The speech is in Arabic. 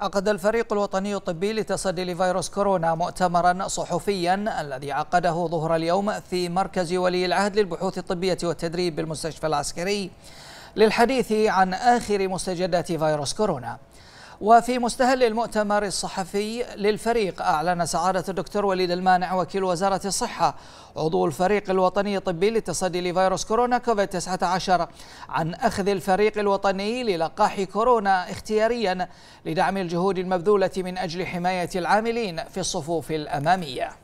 عقد الفريق الوطني الطبي لتصدي لفيروس كورونا مؤتمرا صحفيا الذي عقده ظهر اليوم في مركز ولي العهد للبحوث الطبية والتدريب بالمستشفى العسكري للحديث عن آخر مستجدات فيروس كورونا وفي مستهل المؤتمر الصحفي للفريق أعلن سعادة الدكتور وليد المانع وكيل وزارة الصحة عضو الفريق الوطني الطبي للتصدي لفيروس كورونا كوفيد 19 عن أخذ الفريق الوطني للقاح كورونا اختياريا لدعم الجهود المبذولة من أجل حماية العاملين في الصفوف الأمامية